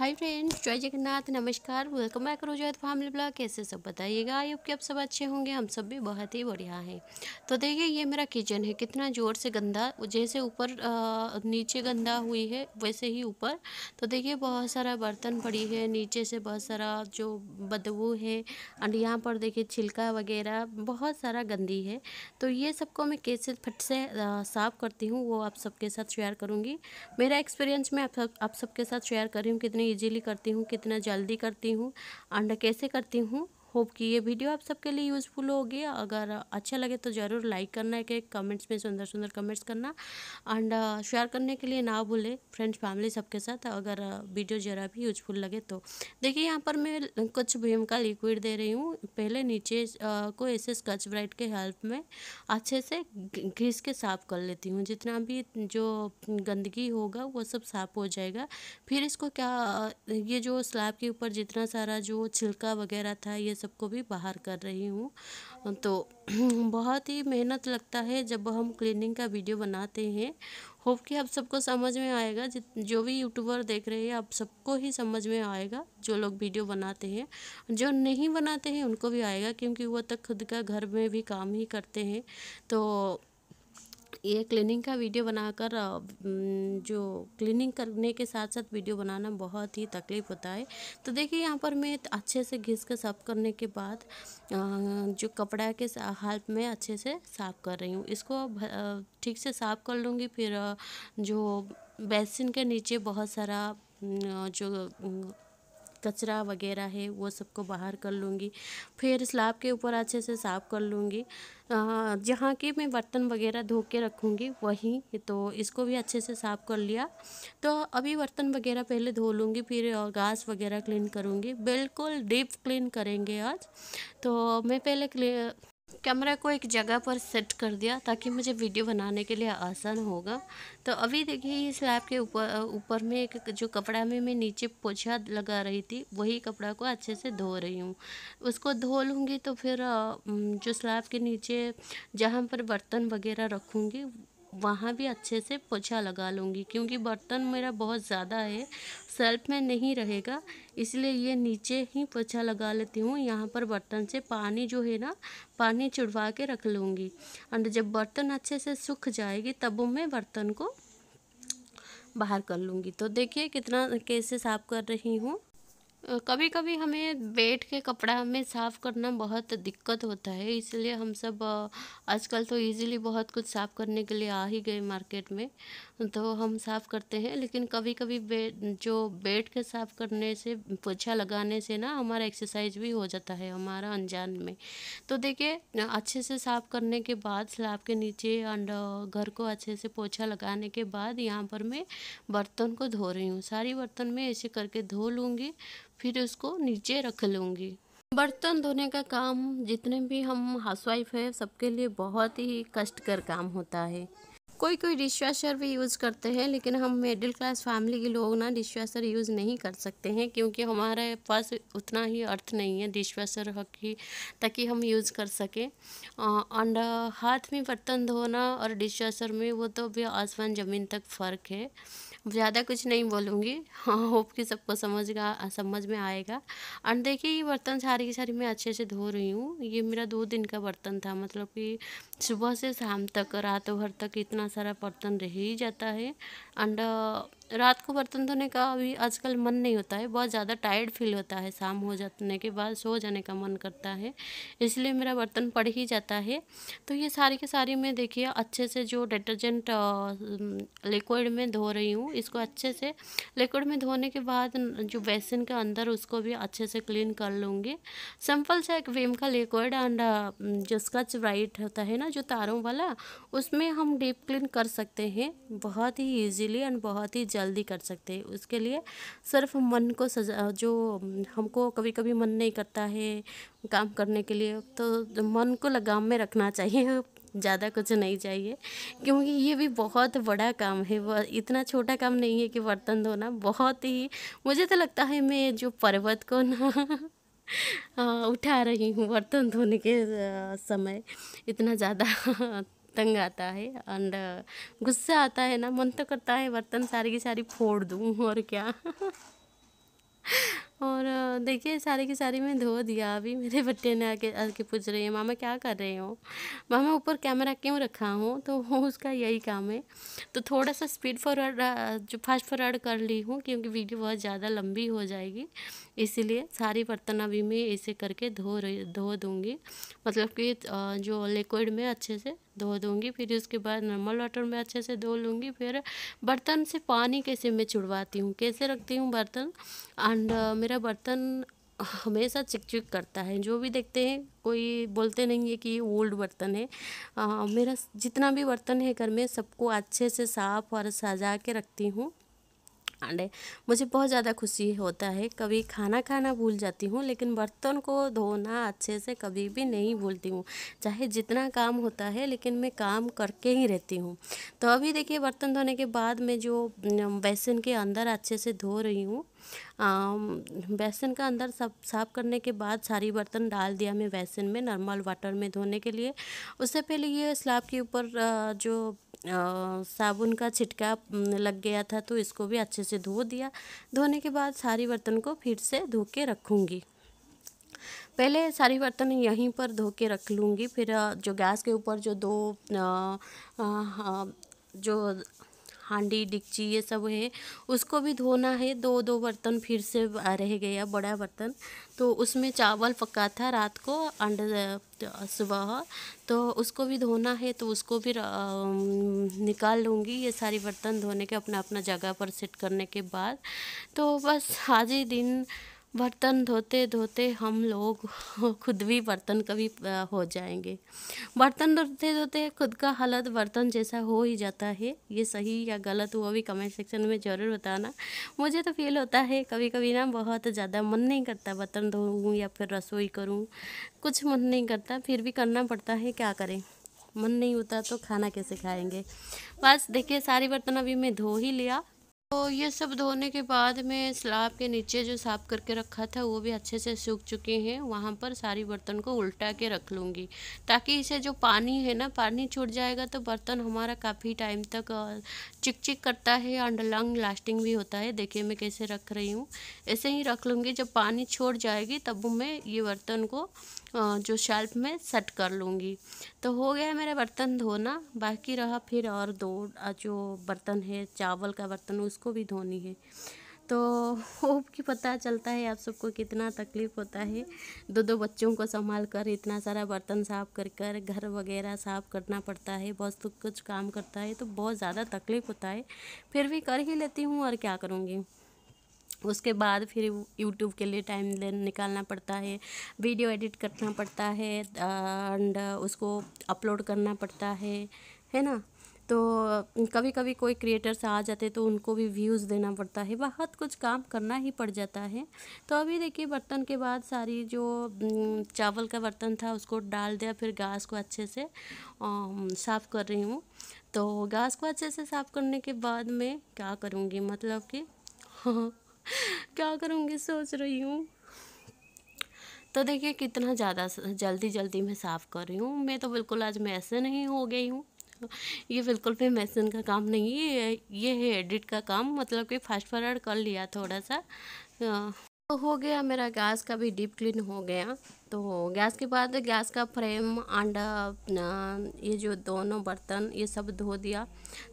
Hi friends जय जगन्नाथ नमस्कार welcome back रोजात फैमिली ब्लॉग कैसे सब बताइएगा आई होप कि आप सब अच्छे होंगे हम सब भी बहुत ही बढ़िया हैं तो देखिए ये मेरा किचन है कितना ज़ोर से गंदा जैसे ऊपर नीचे गंदा हुई है वैसे ही ऊपर तो देखिए बहुत सारा बर्तन पड़ी है नीचे से बहुत सारा जो बदबू है एंड यहाँ पर देखिए छिलका वगैरह बहुत सारा गंदी है तो ये सबको मैं कैसे फट से साफ़ करती हूँ वो आप सबके साथ शेयर करूँगी मेरा एक्सपीरियंस मैं आप सबके साथ शेयर कर रही हूँ कितनी इजीली करती हूँ कितना जल्दी करती हूँ अंडा कैसे करती हूँ होप कि ये वीडियो आप सबके लिए यूज़फुल होगी अगर अच्छा लगे तो ज़रूर लाइक करना है कि कमेंट्स में सुंदर सुंदर कमेंट्स करना एंड शेयर uh, करने के लिए ना भूलें फ्रेंड्स फैमिली सबके साथ अगर uh, वीडियो ज़रा भी यूजफुल लगे तो देखिए यहाँ पर मैं कुछ भीम का लिक्विड दे रही हूँ पहले नीचे uh, को ऐसे स्कच ब्राइट के हेल्प में अच्छे से घिस के साफ़ कर लेती हूँ जितना भी जो गंदगी होगा वो सब साफ़ हो जाएगा फिर इसको क्या ये जो स्लैब के ऊपर जितना सारा जो छिलका वगैरह था ये सबको भी बाहर कर रही हूँ तो बहुत ही मेहनत लगता है जब हम क्लीनिंग का वीडियो बनाते हैं होप कि आप सबको समझ में आएगा जो भी यूट्यूबर देख रहे हैं आप सबको ही समझ में आएगा जो लोग वीडियो बनाते हैं जो नहीं बनाते हैं उनको भी आएगा क्योंकि वह तक तो खुद का घर में भी काम ही करते हैं तो ये क्लीनिंग का वीडियो बनाकर जो क्लीनिंग करने के साथ साथ वीडियो बनाना बहुत ही तकलीफ़ होता है तो देखिए यहाँ पर मैं अच्छे से घिस के साफ़ करने के बाद जो कपड़ा के हाथ में अच्छे से साफ़ कर रही हूँ इसको ठीक से साफ़ कर लूँगी फिर जो बेसिन के नीचे बहुत सारा जो कचरा वगैरह है वो सबको बाहर कर लूँगी फिर स्लाब के ऊपर अच्छे से साफ़ कर लूँगी जहाँ के मैं बर्तन वगैरह धो के रखूँगी वहीं तो इसको भी अच्छे से साफ़ कर लिया तो अभी बर्तन वगैरह पहले धो लूँगी फिर घास वगैरह क्लीन करूँगी बिल्कुल डीप क्लीन करेंगे आज तो मैं पहले कैमरा को एक जगह पर सेट कर दिया ताकि मुझे वीडियो बनाने के लिए आसान होगा तो अभी देखिए ये स्लैब के ऊपर ऊपर में एक जो कपड़ा में मैं नीचे पोछा लगा रही थी वही कपड़ा को अच्छे से धो रही हूँ उसको धो लूँगी तो फिर जो स्लैब के नीचे जहाँ पर बर्तन वगैरह रखूँगी वहाँ भी अच्छे से पोछा लगा लूँगी क्योंकि बर्तन मेरा बहुत ज़्यादा है सेल्फ में नहीं रहेगा इसलिए ये नीचे ही पोछा लगा लेती हूँ यहाँ पर बर्तन से पानी जो है ना पानी छुड़वा के रख लूँगी और जब बर्तन अच्छे से सूख जाएगी तब मैं बर्तन को बाहर कर लूँगी तो देखिए कितना कैसे साफ़ कर रही हूँ कभी कभी हमें बैठ के कपड़ा में साफ़ करना बहुत दिक्कत होता है इसलिए हम सब आजकल तो इजीली बहुत कुछ साफ़ करने के लिए आ ही गए मार्केट में तो हम साफ़ करते हैं लेकिन कभी कभी बे, जो बैठ के साफ़ करने से पोछा लगाने से ना हमारा एक्सरसाइज भी हो जाता है हमारा अनजान में तो देखिए अच्छे से साफ़ करने के बाद स्लाब के नीचे एंड घर को अच्छे से पोछा लगाने के बाद यहाँ पर मैं बर्तन को धो रही हूँ सारी बर्तन में ऐसे करके धो लूँगी फिर उसको नीचे रख लूँगी बर्तन धोने का काम जितने भी हम हाउसवाइफ है सबके लिए बहुत ही कष्ट कर काम होता है कोई कोई डिश वाशर भी यूज़ करते हैं लेकिन हम मिडिल क्लास फैमिली के लोग ना डिश वाशर यूज़ नहीं कर सकते हैं क्योंकि हमारे पास उतना ही अर्थ नहीं है डिश वाशर की ताकि हम यूज़ कर सकें और हाथ में बर्तन धोना और डिश वाशर में वो तो भी आसमान ज़मीन तक फ़र्क है ज़्यादा कुछ नहीं बोलूँगी हाँ होप कि सबको समझगा समझ में आएगा और देखिए ये बर्तन सारी की सारी मैं अच्छे से धो रही हूँ ये मेरा दो दिन का बर्तन था मतलब कि सुबह से शाम तक रात भर तक इतना सारा बर्तन रह ही जाता है एंड रात को बर्तन धोने का अभी आजकल मन नहीं होता है बहुत ज़्यादा टायर्ड फील होता है शाम हो जाने के बाद सो जाने का मन करता है इसलिए मेरा बर्तन पड़ ही जाता है तो ये सारी के सारी मैं देखिए अच्छे से जो डिटर्जेंट लिक्विड में धो रही हूँ इसको अच्छे से लिक्विड में धोने के बाद जो बेसिन के अंदर उसको भी अच्छे से क्लीन कर लूँगी सिंपल सा एक वेम का लिक्विड एंड जो स्कच ब्राइट होता है ना जो तारों वाला उसमें हम डीप क्लीन कर सकते हैं बहुत ही ईजीली एंड बहुत ही जल्दी कर सकते हैं उसके लिए सिर्फ मन को सजा जो हमको कभी कभी मन नहीं करता है काम करने के लिए तो मन को लगाम में रखना चाहिए ज़्यादा कुछ नहीं चाहिए क्योंकि ये भी बहुत बड़ा काम है वह इतना छोटा काम नहीं है कि बर्तन धोना बहुत ही मुझे तो लगता है मैं जो पर्वत को ना हाँ, उठा रही हूँ बर्तन धोने के समय इतना ज़्यादा तंग आता है एंड uh, गुस्सा आता है ना मन तो करता है बर्तन सारी की सारी फोड़ दूँ और क्या और uh, देखिए सारी की सारी मैं धो दिया अभी मेरे बट्टे ने आके आके पूछ रही है मामा क्या कर रहे हो मामा ऊपर कैमरा क्यों रखा हूँ तो उसका यही काम है तो थोड़ा सा स्पीड फॉरवर्ड जो फास्ट फॉरवर्ड कर ली हूँ क्योंकि वीडियो बहुत ज़्यादा लंबी हो जाएगी इसीलिए सारी बर्तन अभी मैं ऐसे करके धो रही धो दूँगी मतलब कि uh, जो लिक्विड में अच्छे से धो दूँगी फिर उसके बाद नॉर्मल वाटर में अच्छे से धो लूँगी फिर बर्तन से पानी कैसे मैं छुड़वाती हूँ कैसे रखती हूँ बर्तन एंड uh, मेरा बर्तन हमेशा चिकचिक करता है जो भी देखते हैं कोई बोलते नहीं है कि ये ओल्ड बर्तन है आ, uh, मेरा जितना भी बर्तन है घर में सबको अच्छे से साफ़ और सजा के रखती हूँ अंडे मुझे बहुत ज़्यादा खुशी होता है कभी खाना खाना भूल जाती हूँ लेकिन बर्तन को धोना अच्छे से कभी भी नहीं भूलती हूँ चाहे जितना काम होता है लेकिन मैं काम करके ही रहती हूँ तो अभी देखिए बर्तन धोने के बाद मैं जो बेसन के अंदर अच्छे से धो रही हूँ बेसन का अंदर सब साफ़ करने के बाद सारी बर्तन डाल दिया मैं बेसन में नॉर्मल वाटर में धोने के लिए उससे पहले ये स्लाब के ऊपर जो साबुन का छिटका लग गया था तो इसको भी अच्छे से धो दिया धोने के बाद सारी बर्तन को फिर से धो के रखूँगी पहले सारी बर्तन यहीं पर धो के रख लूँगी फिर जो गैस के ऊपर जो दो आ, आ, हाँ, जो हांडी डिक्ची ये सब है उसको भी धोना है दो दो बर्तन फिर से रह गया बड़ा बर्तन तो उसमें चावल पका था रात को अंड सुबह तो उसको भी धोना है तो उसको भी निकाल लूँगी ये सारी बर्तन धोने के अपना अपना जगह पर सेट करने के बाद तो बस आज ही दिन बर्तन धोते धोते हम लोग खुद भी बर्तन कभी हो जाएंगे बर्तन धोते धोते खुद का हालत बर्तन जैसा हो ही जाता है ये सही या गलत वो भी कमेंट सेक्शन में ज़रूर बताना मुझे तो फील होता है कभी कभी ना बहुत ज़्यादा मन नहीं करता बर्तन धोऊँ या फिर रसोई करूँ कुछ मन नहीं करता फिर भी करना पड़ता है क्या करें मन नहीं होता तो खाना कैसे खाएंगे बस देखिए सारे बर्तन अभी मैं धो ही लिया तो ये सब धोने के बाद में स्लाब के नीचे जो साफ़ करके रखा था वो भी अच्छे से सूख चुके हैं वहाँ पर सारी बर्तन को उल्टा के रख लूँगी ताकि इसे जो पानी है ना पानी छूट जाएगा तो बर्तन हमारा काफ़ी टाइम तक चिक चिक करता है एंड लॉन्ग लास्टिंग भी होता है देखिए मैं कैसे रख रही हूँ ऐसे ही रख लूँगी जब पानी छोड़ जाएगी तब मैं ये बर्तन को जो शेल्फ में सेट कर लूँगी तो हो गया मेरा बर्तन धोना बाकी रहा फिर और दो जो बर्तन है चावल का बर्तन उस उसको भी धोनी है तो होप कि पता चलता है आप सबको कितना तकलीफ़ होता है दो दो बच्चों को संभाल कर इतना सारा बर्तन साफ़ कर कर घर वगैरह साफ़ करना पड़ता है बहुत तो कुछ काम करता है तो बहुत ज़्यादा तकलीफ़ होता है फिर भी कर ही लेती हूँ और क्या करूँगी उसके बाद फिर यूट्यूब के लिए टाइम निकालना पड़ता है वीडियो एडिट करना पड़ता है एंड उसको अपलोड करना पड़ता है है ना तो कभी कभी कोई क्रिएटर्स आ जाते तो उनको भी व्यूज़ देना पड़ता है बहुत कुछ काम करना ही पड़ जाता है तो अभी देखिए बर्तन के बाद सारी जो चावल का बर्तन था उसको डाल दिया फिर घास को अच्छे से साफ़ कर रही हूँ तो घास को अच्छे से साफ़ करने के बाद मैं क्या करूँगी मतलब कि क्या करूँगी सोच रही हूँ तो देखिए कितना ज़्यादा जल्दी जल्दी मैं साफ़ कर रही हूँ मैं तो बिल्कुल आज मैं ऐसे नहीं हो गई हूँ तो ये बिल्कुल भी मैसन का काम नहीं है ये है एडिट का काम मतलब कि फास्ट फॉरवर्ड कर लिया थोड़ा सा हाँ। तो हो गया मेरा गैस का भी डीप क्लीन हो गया तो गैस के बाद गैस का फ्रेम अंडा अपना ये जो दोनों बर्तन ये सब धो दिया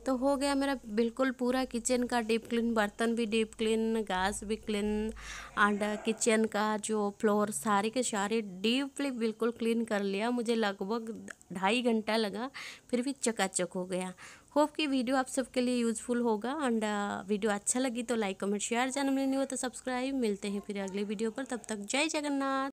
तो हो गया मेरा बिल्कुल पूरा किचन का डीप क्लीन बर्तन भी डीप क्लीन गैस भी क्लीन एंड किचन का जो फ्लोर सारे के सारे डीपली बिल्कुल क्लीन कर लिया मुझे लगभग ढाई घंटा लगा फिर भी चकाचक हो गया होप कि वीडियो आप सबके लिए यूज़फुल होगा एंड वीडियो अच्छा लगी तो लाइक कमेंट शेयर जन्म लेनी हो तो सब्सक्राइब मिलते हैं फिर अगले वीडियो पर तब तक जय जगन्नाथ